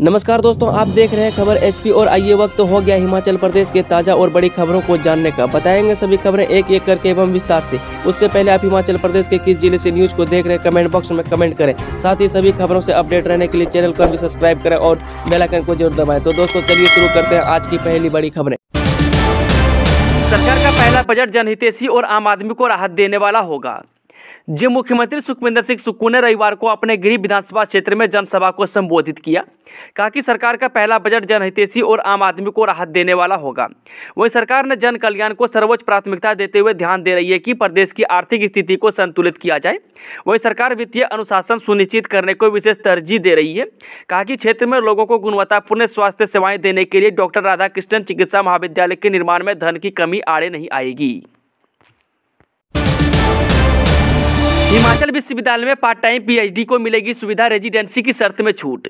नमस्कार दोस्तों आप देख रहे हैं खबर एचपी और आइए वक्त हो गया हिमाचल प्रदेश के ताजा और बड़ी खबरों को जानने का बताएंगे सभी खबरें एक एक करके एवं विस्तार से उससे पहले आप हिमाचल प्रदेश के किस जिले से न्यूज को देख रहे हैं कमेंट बॉक्स में कमेंट करें साथ ही सभी खबरों से अपडेट रहने के लिए चैनल को भी सब्सक्राइब करें और बेलाइकन को जरूर दबाए तो दोस्तों चलिए शुरू करते हैं आज की पहली बड़ी खबरें सरकार का पहला बजट जनहितेशी और आम आदमी को राहत देने वाला होगा जी मुख्यमंत्री सुखविंदर सिंह सुक्कू ने रविवार को अपने गृह विधानसभा क्षेत्र में जनसभा को संबोधित किया कहा कि सरकार का पहला बजट जनहितेशी और आम आदमी को राहत देने वाला होगा वहीं सरकार ने जन कल्याण को सर्वोच्च प्राथमिकता देते हुए ध्यान दे रही है कि प्रदेश की आर्थिक स्थिति को संतुलित किया जाए वहीं सरकार वित्तीय अनुशासन सुनिश्चित करने को विशेष तरजीह दे रही है कहा कि क्षेत्र में लोगों को गुणवत्तापूर्ण स्वास्थ्य सेवाएं देने के लिए डॉक्टर राधाकृष्णन चिकित्सा महाविद्यालय के निर्माण में धन की कमी आड़े नहीं आएगी हिमाचल विश्वविद्यालय में पार्ट टाइम पीएचडी को मिलेगी सुविधा रेजिडेंसी की शर्त में छूट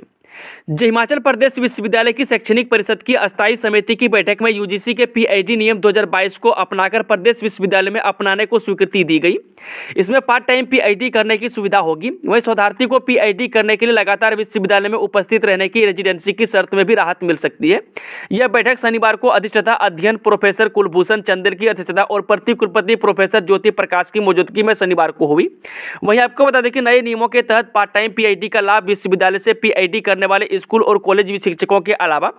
हिमाचल प्रदेश विश्वविद्यालय की शैक्षणिक परिषद की अस्थायी समिति की बैठक में यूजीसी के पीआईडी नियम 2022 को अपनाकर प्रदेश विश्वविद्यालय में अपनाने को स्वीकृति दी गई इसमें पार्ट टाइम पीआईडी करने की सुविधा होगी वहीं शोधार्थी को पीआईडी करने के लिए लगातार विश्वविद्यालय में उपस्थित रहने की रेजिडेंसी की शर्त में भी राहत मिल सकती है यह बैठक शनिवार को अधिष्ठता अध्ययन प्रोफेसर कुलभूषण चंद्र की अध्यक्षता और प्रति कुलपति प्रोफेसर ज्योति प्रकाश की मौजूदगी में शनिवार को हुई वहीं आपको बता दें कि नए नियमों के तहत पार्ट टाइम पीआईडी का लाभ विश्वविद्यालय से पीआईडी करने वाले स्कूल और कॉलेज शिक्षकों के अलावा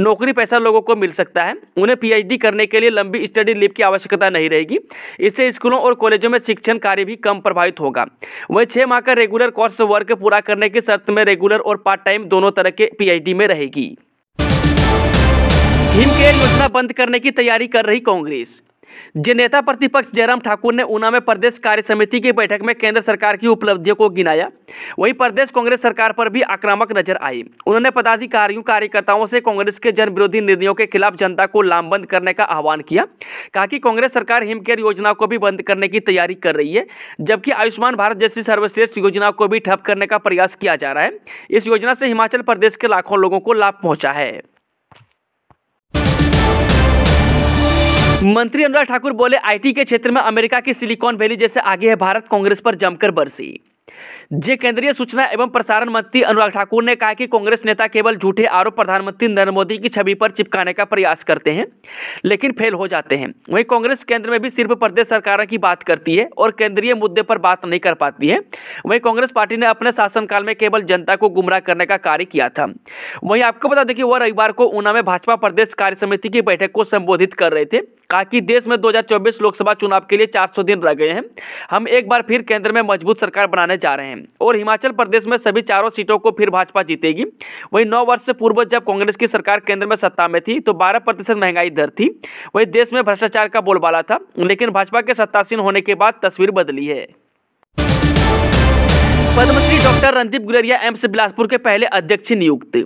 नौकरी पैसा लोगों को मिल सकता है उन्हें पीएचडी करने के लिए लंबी स्टडी लीव की आवश्यकता नहीं रहेगी इससे स्कूलों और कॉलेजों में शिक्षण कार्य भी कम प्रभावित होगा वहीं छः माह का रेगुलर कोर्स वर्क पूरा करने की शर्त में रेगुलर और पार्ट टाइम दोनों तरह के पी में रहेगी हिम केयर योजना बंद करने की तैयारी कर रही कांग्रेस जे नेता प्रतिपक्ष जयराम ठाकुर ने ऊना में प्रदेश कार्य समिति की बैठक में केंद्र सरकार की उपलब्धियों को गिनाया वहीं प्रदेश कांग्रेस सरकार पर भी आक्रामक नजर आई उन्होंने पदाधिकारियों कार्यकर्ताओं से कांग्रेस के जन विरोधी निर्णयों के खिलाफ जनता को लामबंद करने का आह्वान किया कहा कि कांग्रेस सरकार हिमकेयर योजना को भी बंद करने की तैयारी कर रही है जबकि आयुष्मान भारत जैसी सर्वश्रेष्ठ योजना को भी ठप करने का प्रयास किया जा रहा है इस योजना से हिमाचल प्रदेश के लाखों लोगों को लाभ पहुँचा है मंत्री अनुराग ठाकुर बोले आईटी के क्षेत्र में अमेरिका की सिलिकॉन वैली जैसे आगे है भारत कांग्रेस पर जमकर बरसी जे केंद्रीय सूचना एवं प्रसारण मंत्री अनुराग ठाकुर ने कहा कि कांग्रेस नेता केवल झूठे आरोप प्रधानमंत्री नरेंद्र मोदी की छवि पर चिपकाने का प्रयास करते हैं लेकिन फेल हो जाते हैं वहीं कांग्रेस केंद्र में भी सिर्फ प्रदेश सरकार की बात करती है और केंद्रीय मुद्दे पर बात नहीं कर पाती है वहीं कांग्रेस पार्टी ने अपने शासनकाल में केवल जनता को गुमराह करने का कार्य किया था वहीं आपको बता दें कि वह रविवार को ऊना में भाजपा प्रदेश कार्य समिति की बैठक को संबोधित कर रहे थे कहा कि देश में 2024 लोकसभा चुनाव के लिए 400 दिन रह गए हैं हम एक बार फिर केंद्र में मजबूत सरकार बनाने जा रहे हैं और हिमाचल प्रदेश में सभी चारों सीटों को फिर भाजपा जीतेगी वहीं नौ वर्ष से पूर्व जब कांग्रेस की सरकार केंद्र में सत्ता में थी तो बारह प्रतिशत महंगाई दर थी वहीं देश में भ्रष्टाचार का बोलबाला था लेकिन भाजपा के सत्तासीन होने के बाद तस्वीर बदली है पद्मश्री डॉक्टर रणदीप गुलेरिया एम्स बिलासपुर के पहले अध्यक्ष नियुक्त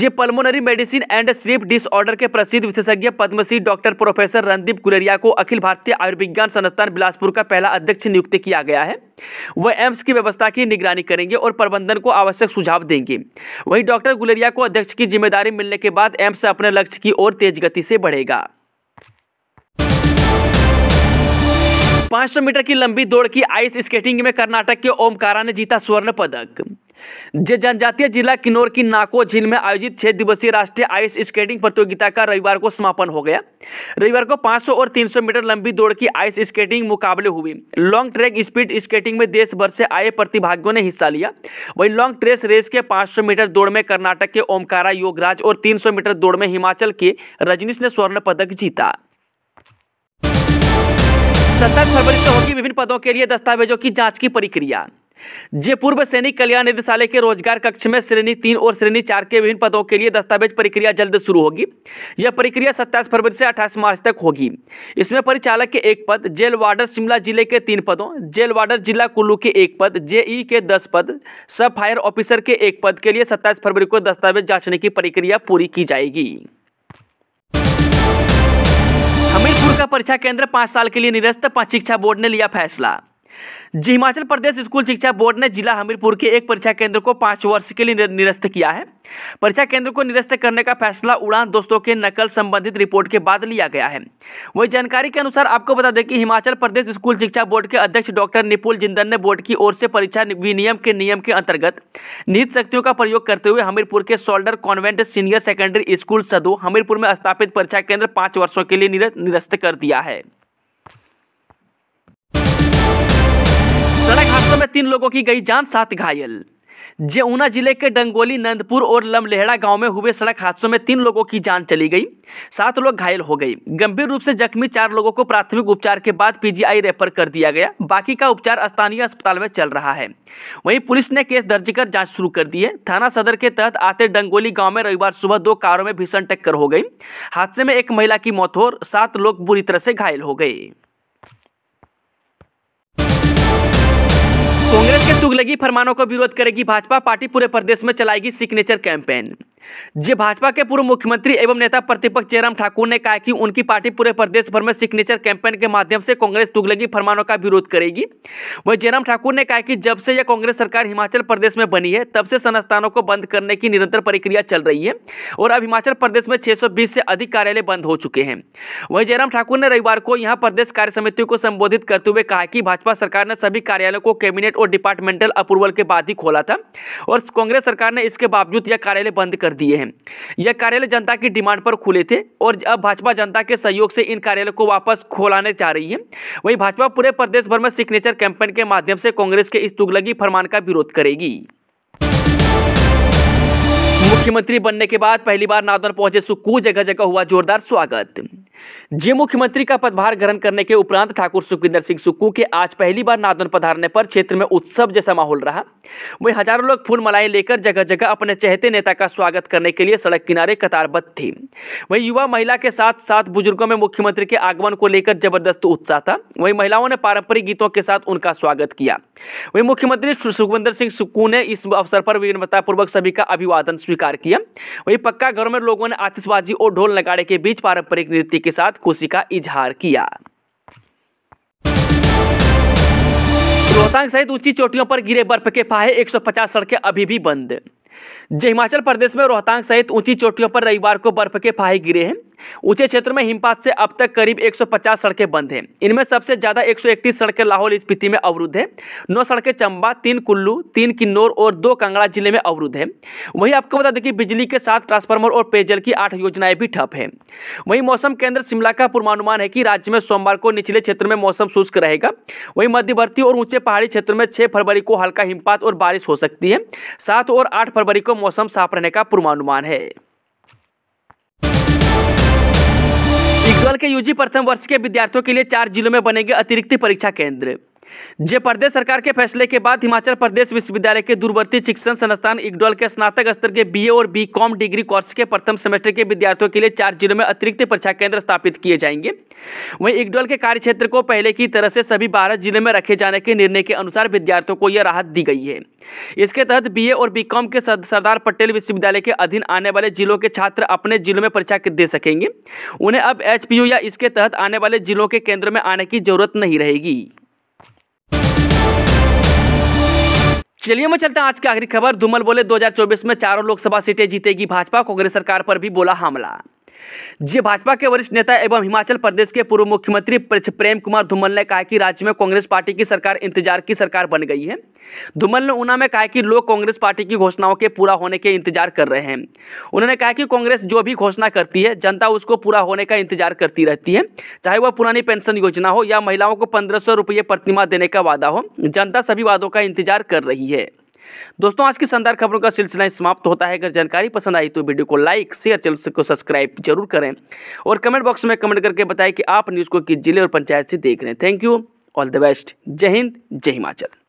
जे pulmonary medicine and sleep disorder के प्रसिद्ध विशेषज्ञ पद्मश्री डॉक्टर प्रोफेसर रणदीप गुलेरिया को अखिल भारतीय आयुर्विज्ञान संस्थान बिलासपुर का पहला अध्यक्ष नियुक्त किया गया है वह एम्स की व्यवस्था की निगरानी करेंगे और प्रबंधन को आवश्यक सुझाव देंगे वहीं डॉक्टर गुलेरिया को अध्यक्ष की जिम्मेदारी मिलने के बाद एम्स अपने लक्ष्य की ओर तेज गति से बढ़ेगा 500 मीटर की लंबी दौड़ की आइस स्केटिंग में कर्नाटक के ओमकारा ने जीता स्वर्ण पदक जे जनजातीय जिला किन्नौर की नाको झील में आयोजित छह दिवसीय राष्ट्रीय आइस स्केटिंग प्रतियोगिता का रविवार को समापन हो गया रविवार को 500 और 300 मीटर लंबी दौड़ की आइस स्केटिंग मुकाबले हुए लॉन्ग ट्रैक स्पीड स्केटिंग में देश भर से आए प्रतिभागियों ने हिस्सा लिया वहीं लॉन्ग ट्रेस रेस के पांच मीटर दौड़ में कर्नाटक के ओमकारा योगराज और तीन मीटर दौड़ में हिमाचल के रजनीश ने स्वर्ण पदक जीता सत्ताईस फरवरी से होगी विभिन्न पदों के लिए दस्तावेजों की जांच की प्रक्रिया जे पूर्व सैनिक कल्याण निदेशालय के रोजगार कक्ष में श्रेणी तीन और श्रेणी चार के विभिन्न पदों के लिए दस्तावेज प्रक्रिया जल्द शुरू होगी यह प्रक्रिया सत्ताईस फरवरी से अट्ठाईस मार्च तक होगी इसमें परिचालक के एक पद जेल वार्डर शिमला जिले के तीन पदों जेल वार्डर जिला कुल्लू के एक पद जेई के दस पद सब फायर ऑफिसर के एक पद के लिए सत्ताईस फरवरी को दस्तावेज जाँचने की प्रक्रिया पूरी की जाएगी हमीरपुर का परीक्षा केंद्र पांच साल के लिए निरस्त पांच शिक्षा बोर्ड ने लिया फैसला जी हिमाचल प्रदेश स्कूल शिक्षा बोर्ड ने जिला हमीरपुर के एक परीक्षा केंद्र को पाँच वर्ष के लिए निरस्त किया है परीक्षा केंद्र को निरस्त करने का फैसला उड़ान दोस्तों के नकल संबंधित रिपोर्ट के बाद लिया गया है वही जानकारी के अनुसार आपको बता दें कि हिमाचल प्रदेश स्कूल शिक्षा बोर्ड के अध्यक्ष डॉक्टर निपुल जिंदन ने बोर्ड की ओर से परीक्षा विनियम के नियम के अंतर्गत निहित शक्तियों का प्रयोग करते हुए हमीरपुर के soldier convent senior secondary school सदो हमीरपुर में स्थापित परीक्षा केंद्र पाँच वर्षों के लिए निरस्त कर दिया है दुर्घटना में तीन लोगों की गई जान सात घायल जेऊना जिले के डंगोली नंदपुर और लमलेहड़ा गांव में हुए सड़क हादसों में तीन लोगों की जान चली गई सात लोग घायल हो गए गंभीर रूप से जख्मी चार लोगों को प्राथमिक उपचार के बाद पीजीआई रेफर कर दिया गया बाकी का उपचार स्थानीय अस्पताल में चल रहा है वहीं पुलिस ने केस दर्ज कर जांच शुरू कर दी है थाना सदर के तहत आते डंगोली गाँव में रविवार सुबह दो कारों में भीषण टक्कर हो गई हादसे में एक महिला की मौत हो सात लोग बुरी तरह से घायल हो गए चुगलगी फरमानों का विरोध करेगी भाजपा पार्टी पूरे प्रदेश में चलाएगी सिग्नेचर कैंपेन जे भाजपा के पूर्व मुख्यमंत्री एवं नेता प्रतिपक्ष जयराम ठाकुर ने कहा कि उनकी पार्टी पूरे प्रदेश भर में सिग्नेचर कैंपेन के माध्यम से कांग्रेस तुगलगी फरमानों का विरोध करेगी वहीं जयराम ठाकुर ने कहा कि जब से यह कांग्रेस सरकार हिमाचल प्रदेश में बनी है तब से संस्थानों को बंद करने की निरंतर प्रक्रिया चल रही है और अब हिमाचल प्रदेश में छह से अधिक कार्यालय बंद हो चुके हैं वहीं जयराम ठाकुर ने रविवार को यहाँ प्रदेश कार्य समिति को संबोधित करते हुए कहा कि भाजपा सरकार ने सभी कार्यालयों को कैबिनेट और डिपार्टमेंटल अप्रूवल के बाद ही खोला था और कांग्रेस सरकार ने इसके बावजूद यह कार्यालय बंद कर दिए हैं यह कार्यालय जनता की डिमांड पर खुले थे और अब भाजपा जनता के सहयोग से इन कार्यालय को वापस खोलाने चाह रही है वहीं भाजपा पूरे प्रदेश भर में सिग्नेचर कैंपेन के माध्यम से कांग्रेस के इस तुगलगी फरमान का विरोध करेगी मुख्यमंत्री बनने के बाद पहली बार नादौन पहुंचे सुक्कू जगह जगह हुआ जोरदार स्वागत जे मुख्यमंत्री का पदभार ग्रहण करने के उपरांत ठाकुर सुखविंदर सिंह सुक्कू के आज पहली बार नादन पधारने पर क्षेत्र में उत्सव जैसा माहौल रहा वहीं हजारों लोग फूल मलाई लेकर जगह जगह अपने चहते नेता का स्वागत करने के लिए सड़क किनारे कतारबद्ध थी वहीं युवा महिला के साथ साथ बुजुर्गों में मुख्यमंत्री के आगमन को लेकर जबरदस्त उत्साह था वहीं महिलाओं ने पारंपरिक गीतों के साथ उनका स्वागत किया वहीं मुख्यमंत्री सुखविंदर सिंह सुक्कू ने इस अवसर पर विनम्रतापूर्वक सभी का अभिवादन स्वीकार किया वहीं पक्का घरों में लोगों ने आतिशबाजी और ढोल नगाड़े के बीच पारंपरिक नृत्य के साथ खुशी का इजहार किया रोहतांग सहित ऊंची चोटियों पर गिरे बर्फ के फाहे 150 सड़कें अभी भी बंद जय हिमाचल प्रदेश में रोहतांग सहित ऊंची चोटियों पर रविवार को बर्फ के फाहे गिरे हैं ऊंचे क्षेत्र में हिमपात से अब तक करीब 150 सड़कें बंद हैं इनमें सबसे ज़्यादा 131 सड़कें लाहौल स्पीति में अवरुद्ध है नौ सड़कें चंबा तीन कुल्लू तीन किन्नौर और दो कांगड़ा जिले में अवरुद्ध है वहीं आपको बता दें कि बिजली के साथ ट्रांसफार्मर और पेयजल की आठ योजनाएं भी ठप है वहीं मौसम केंद्र शिमला का पूर्वानुमान है कि राज्य में सोमवार को निचले क्षेत्र में मौसम शुष्क रहेगा वहीं मध्यवर्ती और ऊंचे पहाड़ी क्षेत्र में छः फरवरी को हल्का हिमपात और बारिश हो सकती है सात और आठ फरवरी को मौसम साफ रहने का पूर्वानुमान है ट्वेल्व के यूजी प्रथम वर्ष के विद्यार्थियों के लिए चार जिलों में बनेंगे अतिरिक्त परीक्षा केंद्र जे प्रदेश सरकार के फैसले के बाद हिमाचल प्रदेश विश्वविद्यालय के दूरवर्ती शिक्षण संस्थान इगडोल के स्नातक स्तर के बीए और बी कॉम डिग्री कोर्स के प्रथम सेमेस्टर के विद्यार्थियों के लिए चार जिलों में अतिरिक्त परीक्षा केंद्र स्थापित किए जाएंगे वहीं इगडोल के कार्यक्षेत्र को पहले की तरह से सभी बारह जिलों में रखे जाने के निर्णय के अनुसार विद्यार्थियों को यह राहत दी गई है इसके तहत बी और बी के सरदार पटेल विश्वविद्यालय के अधीन आने वाले जिलों के छात्र अपने जिलों में परीक्षा दे सकेंगे उन्हें अब एच या इसके तहत आने वाले जिलों के केंद्र में आने की जरूरत नहीं रहेगी चलिए मैं चलते हैं आज की आखिरी खबर धूमल बोले 2024 में चारों लोकसभा सीटें जीतेगी भाजपा कांग्रेस सरकार पर भी बोला हमला जी भाजपा के वरिष्ठ नेता एवं हिमाचल प्रदेश के पूर्व मुख्यमंत्री प्रेम कुमार धूमल ने कहा कि राज्य में कांग्रेस पार्टी की सरकार इंतजार की सरकार बन गई है धूमल ने ऊना में कहा कि लोग कांग्रेस पार्टी की घोषणाओं के पूरा होने के इंतजार कर रहे हैं उन्होंने कहा कि कांग्रेस जो भी घोषणा करती है जनता उसको पूरा होने का इंतजार करती रहती है चाहे वह पुरानी पेंशन योजना हो या महिलाओं को पंद्रह सौ रुपये प्रतिमा देने का वादा हो जनता सभी वादों का इंतजार कर रही है दोस्तों आज की शानदार खबरों का सिलसिला समाप्त होता है अगर जानकारी पसंद आई तो वीडियो को लाइक शेयर चैनल को सब्सक्राइब जरूर करें और कमेंट बॉक्स में कमेंट करके बताएं कि आप न्यूज़ को किस जिले और पंचायत से देख रहे हैं thank you all the best जय हिंद जय हिमाचल